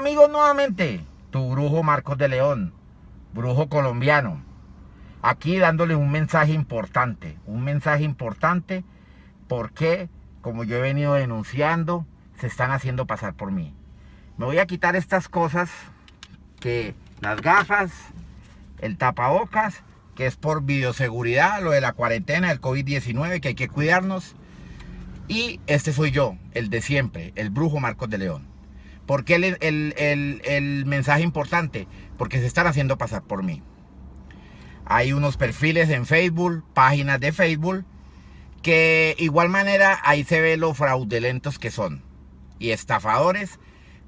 amigos nuevamente, tu brujo Marcos de León, brujo colombiano. Aquí dándole un mensaje importante, un mensaje importante porque, como yo he venido denunciando, se están haciendo pasar por mí. Me voy a quitar estas cosas, que las gafas, el tapabocas, que es por bioseguridad, lo de la cuarentena, del COVID-19, que hay que cuidarnos. Y este soy yo, el de siempre, el brujo Marcos de León. ¿Por qué el, mensaje importante? Porque se están haciendo pasar por mí. Hay unos perfiles en Facebook, páginas de Facebook, que igual manera ahí se ve lo fraudulentos que son. Y estafadores,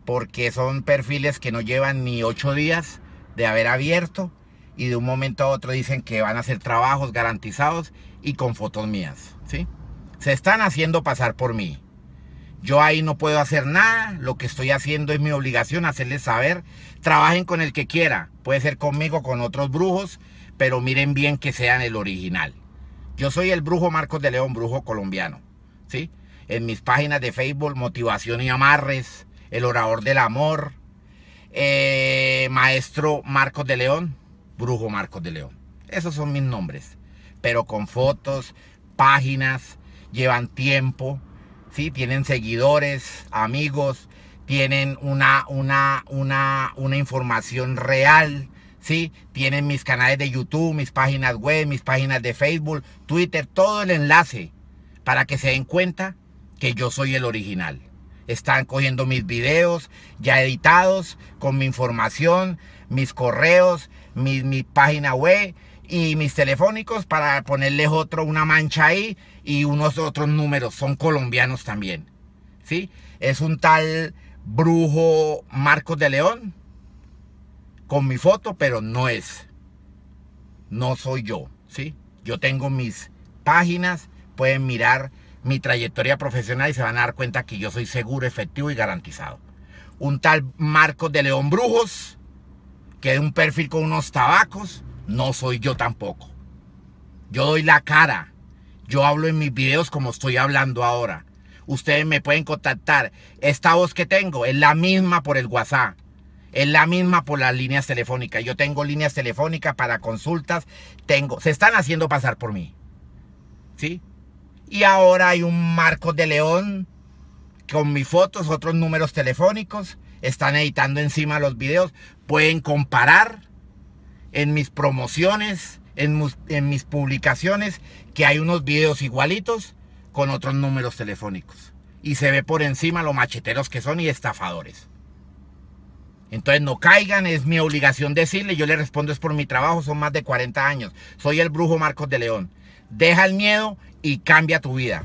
porque son perfiles que no llevan ni ocho días de haber abierto y de un momento a otro dicen que van a hacer trabajos garantizados y con fotos mías, ¿sí? Se están haciendo pasar por mí. Yo ahí no puedo hacer nada, lo que estoy haciendo es mi obligación hacerles saber. Trabajen con el que quiera, puede ser conmigo, con otros brujos, pero miren bien que sean el original. Yo soy el brujo Marcos de León, brujo colombiano. ¿sí? En mis páginas de Facebook, Motivación y Amarres, El Orador del Amor, eh, Maestro Marcos de León, brujo Marcos de León. Esos son mis nombres, pero con fotos, páginas, llevan tiempo tienen seguidores, amigos, tienen una, una, información real, ¿sí? Tienen mis canales de YouTube, mis páginas web, mis páginas de Facebook, Twitter, todo el enlace para que se den cuenta que yo soy el original. Están cogiendo mis videos ya editados con mi información, mis correos, mi página web y mis telefónicos para ponerles otro, una mancha ahí y unos otros números. Son colombianos también. ¿Sí? Es un tal brujo Marcos de León con mi foto, pero no es. No soy yo, ¿sí? Yo tengo mis páginas, pueden mirar mi trayectoria profesional y se van a dar cuenta que yo soy seguro, efectivo y garantizado. Un tal Marcos de León Brujos, que es un perfil con unos tabacos, no soy yo tampoco. Yo doy la cara. Yo hablo en mis videos como estoy hablando ahora. Ustedes me pueden contactar. Esta voz que tengo es la misma por el WhatsApp. Es la misma por las líneas telefónicas. Yo tengo líneas telefónicas para consultas. Tengo, se están haciendo pasar por mí. ¿Sí? Y ahora hay un marco de León con mis fotos, otros números telefónicos. Están editando encima los videos. Pueden comparar en mis promociones, en, mis publicaciones, que hay unos videos igualitos con otros números telefónicos. Y se ve por encima lo macheteros que son y estafadores. Entonces no caigan, es mi obligación decirle, yo le respondo es por mi trabajo, son más de 40 años, soy el brujo Marcos de León. Deja el miedo y cambia tu vida.